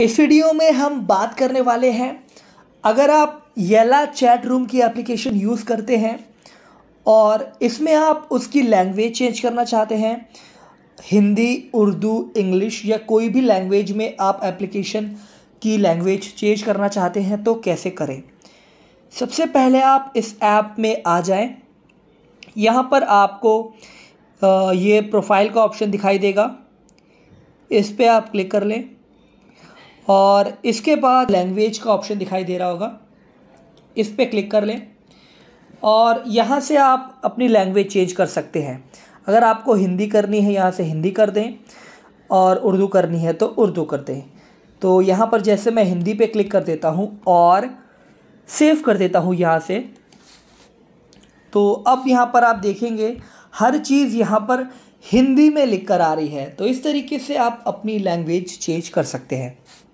इस वीडियो में हम बात करने वाले हैं अगर आप येला चैट रूम की एप्लीकेशन यूज़ करते हैं और इसमें आप उसकी लैंग्वेज चेंज करना चाहते हैं हिंदी उर्दू इंग्लिश या कोई भी लैंग्वेज में आप एप्लीकेशन की लैंग्वेज चेंज करना चाहते हैं तो कैसे करें सबसे पहले आप इस ऐप में आ जाएं यहाँ पर आपको ये प्रोफाइल का ऑप्शन दिखाई देगा इस पर आप क्लिक कर लें और इसके बाद लैंग्वेज का ऑप्शन दिखाई दे रहा होगा इस पर क्लिक कर लें और यहाँ से आप अपनी लैंग्वेज चेंज कर सकते हैं अगर आपको हिंदी करनी है यहाँ से हिंदी कर दें और उर्दू करनी है तो उर्दू कर दें तो यहाँ पर जैसे मैं हिंदी पे क्लिक कर देता हूँ और सेव कर देता हूँ यहाँ से तो अब यहाँ पर आप देखेंगे हर चीज़ यहाँ पर हिंदी में लिख कर आ रही है तो इस तरीके से आप अपनी लैंग्वेज चेंज कर सकते हैं